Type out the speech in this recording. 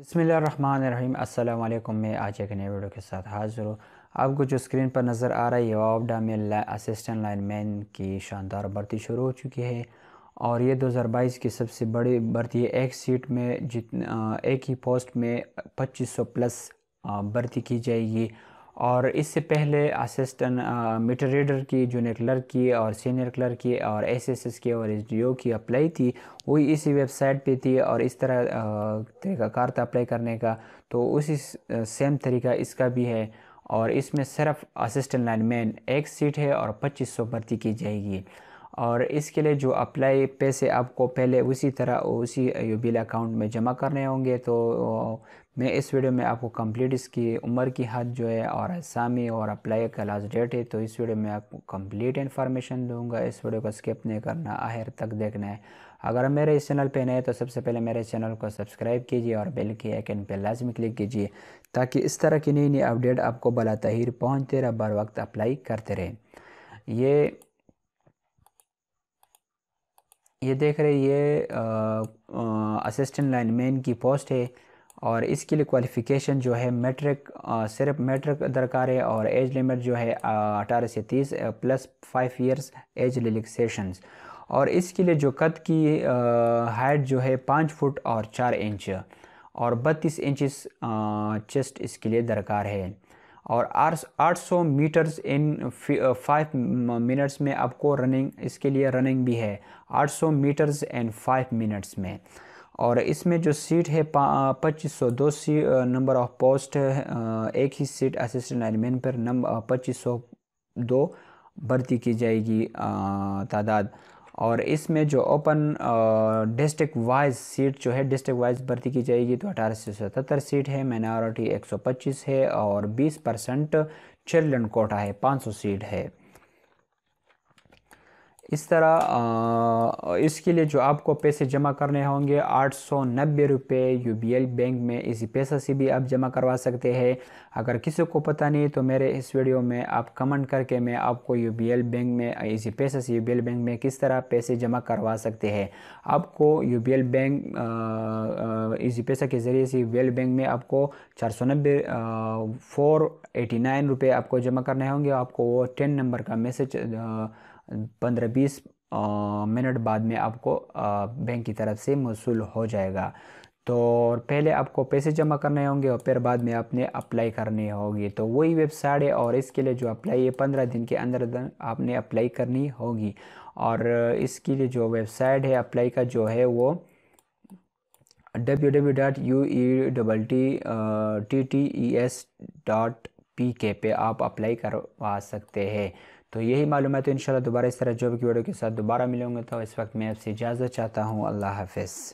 बसमीम अल्लाम मैं आज एक नए वीडियो के साथ हाजिर हूँ आपको जो स्क्रीन पर नज़र आ रही है वावडा में असिस्टेंट लाइन मैन की शानदार भर्ती शुरू हो चुकी है और ये 2022 की सबसे बड़ी भर्ती है एक सीट में जितना एक ही पोस्ट में 2500 प्लस भर्ती की जाएगी और इससे पहले असिस्टेंट मीटर रीडर की जूनियर क्लर्क की और सीनियर क्लर्क की और एसएसएस की और ओ की अप्लाई थी वही इसी वेबसाइट पे थी और इस तरह तरीका था अप्लाई करने का तो उसी सेम तरीका इसका भी है और इसमें सिर्फ असिस्टेंट मैन एक सीट है और 2500 भर्ती की जाएगी और इसके लिए जो अप्लाई पैसे आपको पहले उसी तरह उसी यू बिल अकाउंट में जमा करने होंगे तो मैं इस वीडियो में आपको कंप्लीट इसकी उम्र की हद जो है और असामी और अप्लाई का लास्ट डेट है तो इस वीडियो में आपको कंप्लीट इन्फॉर्मेशन दूंगा इस वीडियो को स्किप नहीं करना आखिर तक देखना है अगर मेरे इस चैनल पे नए तो सबसे पहले मेरे चैनल को सब्सक्राइब कीजिए और बेल के आइकन पर लाजमी क्लिक कीजिए ताकि इस तरह की नई नई अपडेट आपको बला तहिर पहुँचते रह बर वक्त अप्लाई करते रहें ये ये देख रहे ये असिस्टेंट लाइनमैन की पोस्ट है और इसके लिए क्वालिफ़िकेशन जो है मेट्रिक सिर्फ मेट्रिक दरकार है और एज लिमिट जो है अठारह से तीस plus five years age relaxations और इसके लिए जो कद की हाइट जो है पाँच फुट और चार इंच और बत्तीस इंचिस चेस्ट इसके लिए दरकार है और आठ सौ मीटर्स इन फाइव मिनट्स में आपको रनिंग इसके लिए रनिंग भी है आठ सौ मीटर्स इन फाइव मिनट्स में और इसमें जो सीट है uh, पच्चीस सौ दो सी नंबर ऑफ पोस्ट एक ही सीट असिस्टेंट लाइनमैन पर नंबर uh, पच्चीस सौ दो भर्ती की जाएगी uh, तादाद और इसमें जो ओपन डिस्ट्रिक्ट वाइज सीट जो है डिस्ट्रिक्ट वाइज भर्ती की जाएगी तो अठारह से सतहत्तर सीट है माइनॉरिटी 125 है और 20 परसेंट चिल्ड्रन कोटा है 500 सीट है इस तरह इसके लिए जो आपको पैसे जमा करने होंगे आठ सौ नब्बे रुपये यू बैंक में इसी पैसा से भी आप जमा करवा सकते हैं अगर किसी को पता नहीं तो मेरे इस वीडियो में आप कमेंट करके मैं आपको यू बैंक में इसी पैसा से यू बैंक में किस तरह पैसे जमा करवा सकते हैं आपको यू बैंक इसी पैसा के ज़रिए से यू बैंक में आपको चार सौ नब्बे फोर एटी नाइन रुपये आपको जमा करने होंगे आपको वो टेन नंबर का मैसेज पंद्रह बीस मिनट बाद में आपको बैंक की तरफ से मौसू हो जाएगा तो पहले आपको पैसे जमा करने होंगे और फिर बाद में आपने अप्लाई करनी होगी तो वही वेबसाइट है और इसके लिए जो अप्लाई है पंद्रह दिन के अंदर आपने अप्लाई करनी होगी और इसके लिए जो वेबसाइट है अप्लाई का जो है वो W W dot U E double T T T E S dot P K पे आप अप्लाई करवा सकते हैं तो यही मालूम है तो इन दोबारा इस तरह जॉब की वीडियो के साथ दोबारा मिलूंगा तो इस वक्त मैं आपसे इजाज़त चाहता हूँ अल्लाह हाफिज़